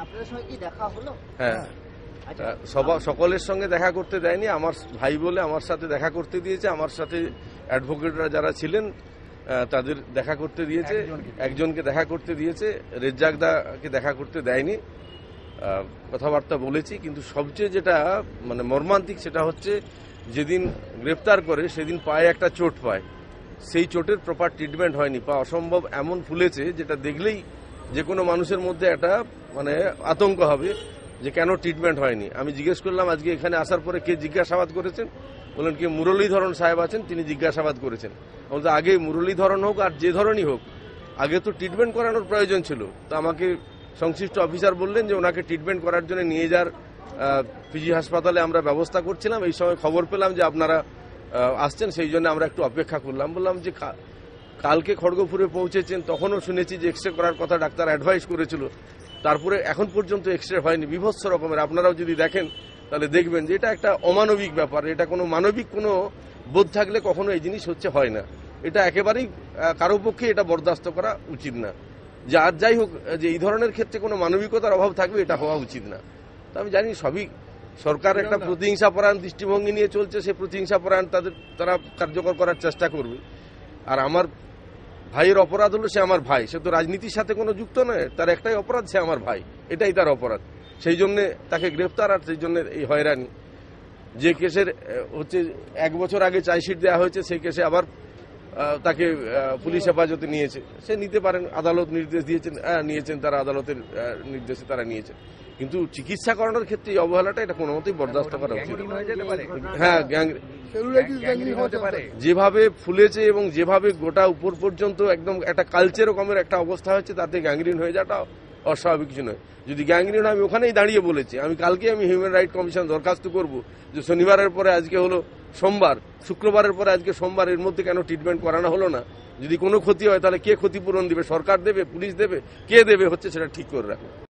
হ্যাঁ, হ্যাঁ। আচ্ছা। সকলের সঙ্গে দেখা করতে দেয়নি আমার ভাই বলে আমার সাথে দেখা করতে দিয়েছে আমার সাথে অ্যাডভোকেটরা যারা ছিলেন তাদের দেখা করতে দিয়েছে একজনকে দেখা করতে দিয়েছে রেজ্জাকদাকে দেখা করতে দেয়নি কথাবার্তা বলেছি কিন্তু সবচেয়ে যেটা মানে মর্মান্তিক সেটা হচ্ছে যেদিন গ্রেপ্তার করে সেদিন পায়ে একটা চোট পায় সেই চোটের প্রপার ট্রিটমেন্ট হয়নি পা অসম্ভব এমন ফুলেছে যেটা দেখলেই যে কোনো মানুষের মধ্যে একটা মানে আতঙ্ক হবে যে কেন ট্রিটমেন্ট হয়নি আমি জিজ্ঞেস করলাম আজকে এখানে আসার পরে কে জিজ্ঞাসাবাদ করেছেন বললেন কি মুরলীধরণ সাহেব আছেন তিনি জিজ্ঞাসাবাদ করেছেন বলতে আগে মুরলীধরণ হোক আর যে ধরনই হোক আগে তো ট্রিটমেন্ট করানোর প্রয়োজন ছিল তো আমাকে সংশ্লিষ্ট অফিসার বললেন যে ওনাকে ট্রিটমেন্ট করার জন্য নিয়ে যাওয়ার পিজি হাসপাতালে আমরা ব্যবস্থা করছিলাম এই সময় খবর পেলাম যে আপনারা আসছেন সেই জন্য আমরা একটু অপেক্ষা করলাম বললাম যে কালকে খড়গপুরে পৌঁছেছেন তখনও শুনেছি যে এক্স করার কথা ডাক্তার অ্যাডভাইস করেছিল তারপরে এখন পর্যন্ত এক্স হয়নি বিভৎস রকমের আপনারাও যদি দেখেন তাহলে দেখবেন যে এটা একটা অমানবিক ব্যাপার এটা কোনো মানবিক কোনো বোধ থাকলে কখনো এই জিনিস হচ্ছে হয় না এটা একেবারেই কারো পক্ষে এটা বরদাস্ত করা উচিত না যে আর যাই হোক যে এই ধরনের ক্ষেত্রে কোনো মানবিকতার অভাব থাকবে এটা হওয়া উচিত না তো আমি জানি সবই সরকার একটা প্রতিহিংসাপরায়ণ দৃষ্টিভঙ্গি নিয়ে চলছে সে প্রতিহিংসাপরায়ণ তাদের তারা কার্যকর করার চেষ্টা করবে আর আমার ভাইয়ের অপরাধ হলো সে আমার ভাই সে তো রাজনীতির সাথে কোনো যুক্ত নয় তার একটাই অপরাধ সে আমার ভাই এটাই তার অপরাধ সেই জন্যে তাকে গ্রেফতার আর সেই জন্য এই হয়রানি যে কেসের হচ্ছে এক বছর আগে চার্জশিট দেওয়া হয়েছে সেই কেসে আবার তাকে পুলিশ হেফাজতে নিয়েছে সে নিতে পারেন আদালত নির্দেশ দিয়েছেন নিয়েছেন তারা আদালতের নির্দেশে তারা নিয়েছে কিন্তু চিকিৎসা করানোর ক্ষেত্রে অবহেলাটা এটা কোনো মতেই বরদাস্ত করা উচিত হ্যাঁ গ্যাং যেভাবে ফুলেছে এবং যেভাবে গোটা উপর পর্যন্ত একদম একটা কালচে রকমের একটা অবস্থা হয়েছে তাতে গ্যাংরিন হয়ে যাওয়াটা অস্বাভাবিক কিছু নয় যদি গ্যাংরিন আমি ওখানেই দাঁড়িয়ে বলেছি আমি কালকে আমি হিউম্যান রাইট কমিশন দরখাস্ত করব যে শনিবারের পরে আজকে হলো সোমবার শুক্রবারের পরে আজকে সোমবার এর মধ্যে কেন ট্রিটমেন্ট করানো হলো না যদি কোনো ক্ষতি হয় তাহলে কে ক্ষতিপূরণ দেবে সরকার দেবে পুলিশ দেবে কে দেবে হচ্ছে সেটা ঠিক করে রাখুন